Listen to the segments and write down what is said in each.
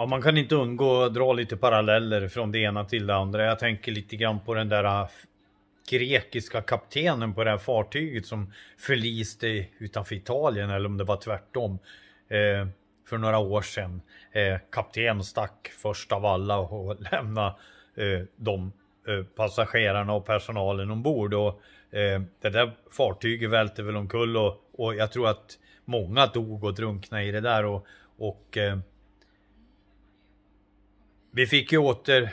Ja, man kan inte undgå att dra lite paralleller från det ena till det andra. Jag tänker lite grann på den där äh, grekiska kaptenen på det här fartyget som förliste utanför Italien eller om det var tvärtom eh, för några år sedan. Eh, kapten stack först av alla och lämnade eh, de eh, passagerarna och personalen ombord. Och, eh, det där fartyget välte väl omkull och, och jag tror att många dog och drunknade i det där. Och, och eh, vi fick ju åter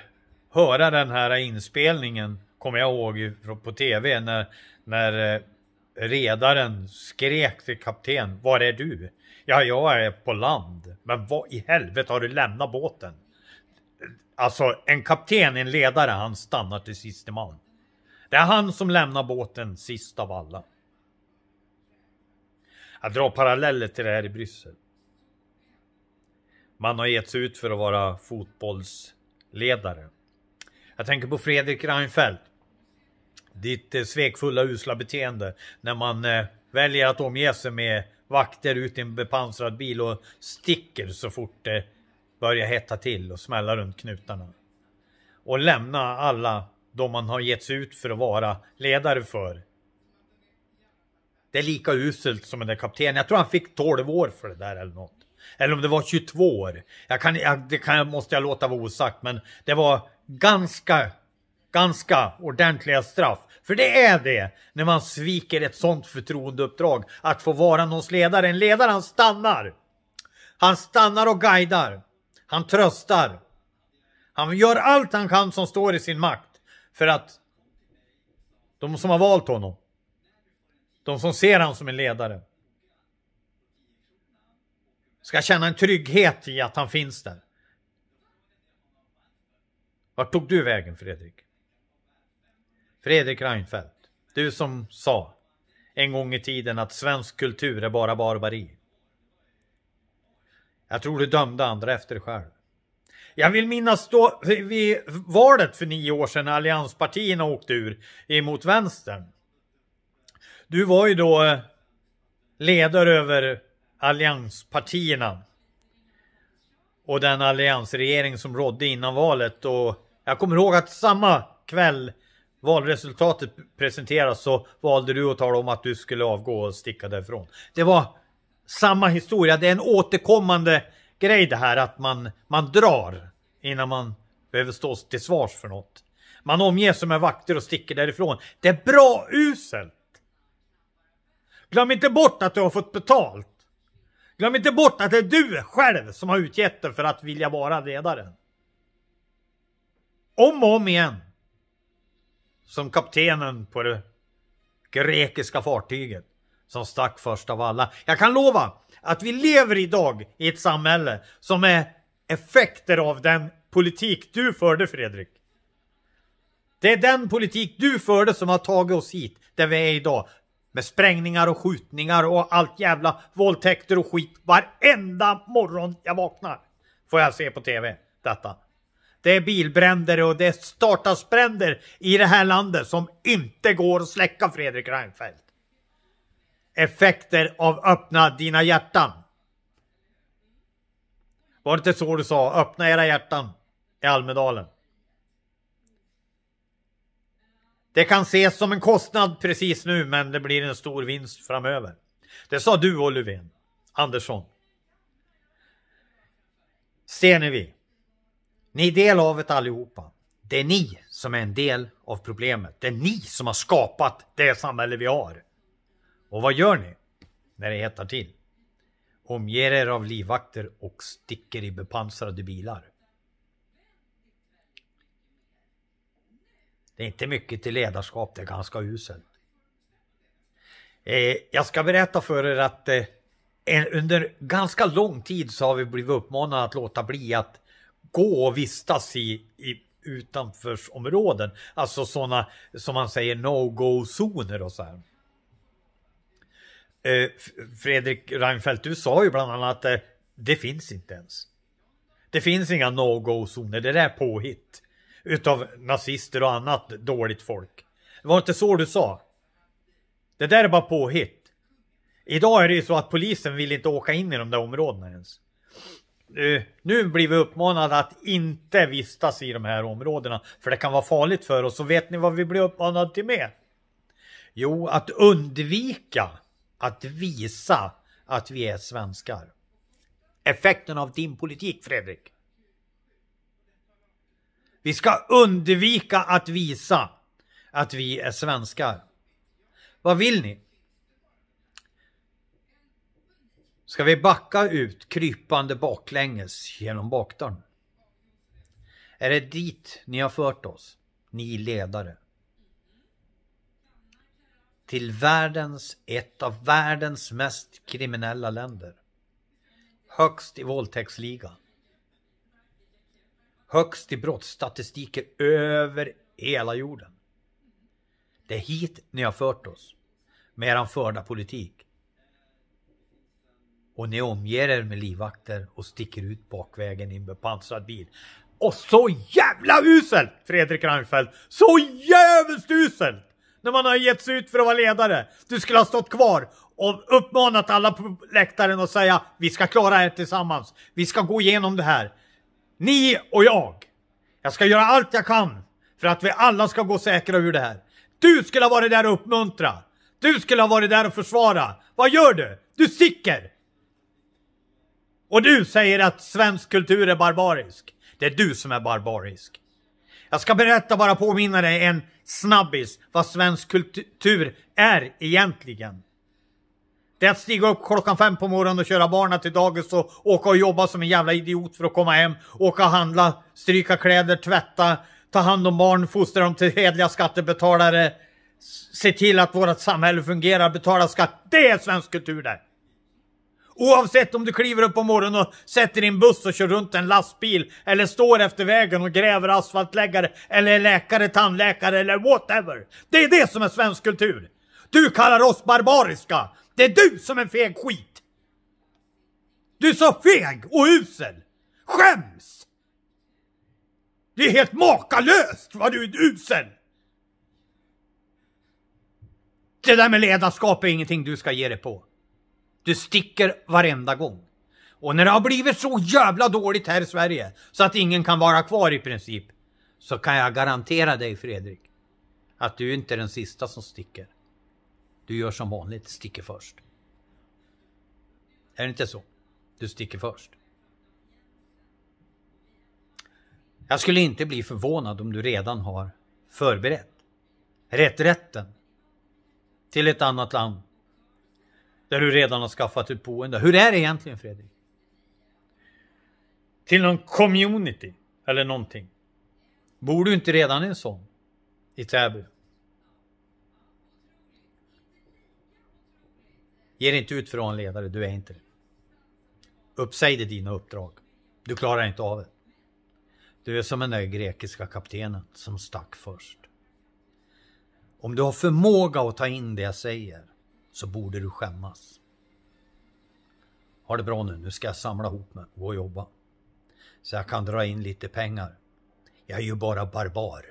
höra den här inspelningen, kommer jag ihåg på tv, när, när eh, redaren skrek till kapten. Var är du? Ja, jag är på land. Men vad i helvete har du lämnat båten? Alltså, en kapten, en ledare, han stannar till siste man. Det är han som lämnar båten sist av alla. Jag drar paralleller till det här i Bryssel. Man har gett sig ut för att vara fotbollsledare. Jag tänker på Fredrik Reinfeldt. Ditt eh, svekfulla usla beteende när man eh, väljer att omge sig med vakter ut i en bepansrad bil och sticker så fort det eh, börjar hetta till och smälla runt knutarna. Och lämna alla de man har gett sig ut för att vara ledare för. Det är lika uselt som den där kaptenen. Jag tror han fick 12 år för det där eller något. Eller om det var 22 år. Jag kan, jag, det kan, måste jag låta vara osagt, men det var ganska, ganska ordentliga straff. För det är det, när man sviker ett sånt förtroendeuppdrag, att få vara någons ledare. En ledare, han stannar. Han stannar och guidar. Han tröstar. Han gör allt han kan som står i sin makt för att de som har valt honom, de som ser honom som en ledare, ska känna en trygghet i att han finns där. Vart tog du vägen Fredrik? Fredrik Reinfeldt, du som sa en gång i tiden att svensk kultur är bara barbari. Jag tror du dömde andra efter dig själv. Jag vill minnas då vid valet för nio år sedan allianspartierna åkte ur emot vänstern. Du var ju då eh, ledare över allianspartierna och den alliansregering som rådde innan valet. Och jag kommer ihåg att samma kväll valresultatet presenteras så valde du att tala om att du skulle avgå och sticka därifrån. Det var samma historia. Det är en återkommande grej det här att man, man drar innan man behöver stå till svars för något. Man omger sig med vakter och sticker därifrån. Det är bra uselt. Glöm inte bort att du har fått betalt. Glöm inte bort att det är du själv som har utgett dig för att vilja vara ledaren. Om och om igen. Som kaptenen på det grekiska fartyget som stack först av alla. Jag kan lova att vi lever idag i ett samhälle som är effekter av den politik du förde Fredrik. Det är den politik du förde som har tagit oss hit, där vi är idag. Med sprängningar och skjutningar och allt jävla våldtäkter och skit varenda morgon jag vaknar. Får jag se på TV detta. Det är bilbränder och det startas bränder i det här landet som inte går att släcka Fredrik Reinfeldt. Effekter av öppna dina hjärtan. Var det inte så du sa? Öppna era hjärtan i Almedalen. Det kan ses som en kostnad precis nu, men det blir en stor vinst framöver. Det sa du och Löfven. Andersson. Stenevi. Ni är del av det allihopa. Det är ni som är en del av problemet. Det är ni som har skapat det samhälle vi har. Och vad gör ni när det hettar till? Omger er av livvakter och sticker i bepansrade bilar. Det är inte mycket till ledarskap, det är ganska uselt. Eh, jag ska berätta för er att eh, under ganska lång tid så har vi blivit uppmanade att låta bli att gå och vistas i, i utanförsområden. Alltså sådana som man säger no-go-zoner och så här. Eh, Fredrik Reinfeldt, du sa ju bland annat att eh, det finns inte ens. Det finns inga no-go-zoner, det där är påhitt utav nazister och annat dåligt folk. Det var inte så du sa. Det där är bara påhitt. Idag är det ju så att polisen vill inte åka in i de där områdena ens. Nu blir vi uppmanade att inte vistas i de här områdena för det kan vara farligt för oss. Och vet ni vad vi blir uppmanade till mer? Jo, att undvika att visa att vi är svenskar. Effekten av din politik Fredrik. Vi ska undvika att visa att vi är svenskar. Vad vill ni? Ska vi backa ut krypande baklänges genom bakdörren? Är det dit ni har fört oss, ni ledare? Till världens, ett av världens mest kriminella länder. Högst i våldtäktsligan högst i brottsstatistiker över hela jorden. Det är hit ni har fört oss med er förda politik. Och ni omger er med livvakter och sticker ut bakvägen i en bepansrad bil. Och så jävla uselt Fredrik Reinfeldt! Så jävligt uselt! När man har gett sig ut för att vara ledare. Du skulle ha stått kvar och uppmanat alla på läktaren att säga vi ska klara det tillsammans. Vi ska gå igenom det här. Ni och jag. Jag ska göra allt jag kan för att vi alla ska gå säkra ur det här. Du skulle ha varit där och uppmuntra. Du skulle ha varit där och försvara. Vad gör du? Du sticker! Och du säger att svensk kultur är barbarisk. Det är du som är barbarisk. Jag ska berätta, bara påminna dig en snabbis vad svensk kultur är egentligen. Det är att stiga upp klockan fem på morgonen och köra barnen till dagis och åka och jobba som en jävla idiot för att komma hem, åka och handla, stryka kläder, tvätta, ta hand om barn, fostra dem till hedliga skattebetalare, se till att vårt samhälle fungerar, betala skatt. Det är svensk kultur det! Oavsett om du kliver upp på morgonen och sätter din buss och kör runt en lastbil eller står efter vägen och gräver asfaltläggare eller är läkare, tandläkare eller whatever. Det är det som är svensk kultur. Du kallar oss barbariska. Det är du som är feg skit! Du är så feg och usel! Skäms! Det är helt makalöst vad du är usel! Det där med ledarskap är ingenting du ska ge dig på. Du sticker varenda gång. Och när det har blivit så jävla dåligt här i Sverige så att ingen kan vara kvar i princip. Så kan jag garantera dig Fredrik. Att du inte är den sista som sticker. Du gör som vanligt, sticker först. Är det inte så? Du sticker först. Jag skulle inte bli förvånad om du redan har förberett reträtten till ett annat land där du redan har skaffat ett boende. Hur är det egentligen Fredrik? Till någon community eller någonting. Bor du inte redan i en sån? I Täby? Ge dig inte ut för att vara en ledare, du är inte det. Uppsäg dig dina uppdrag. Du klarar inte av det. Du är som den där grekiska kaptenen som stack först. Om du har förmåga att ta in det jag säger så borde du skämmas. Ha det bra nu, nu ska jag samla ihop mig och gå och jobba. Så jag kan dra in lite pengar. Jag är ju bara barbar.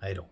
Hej då.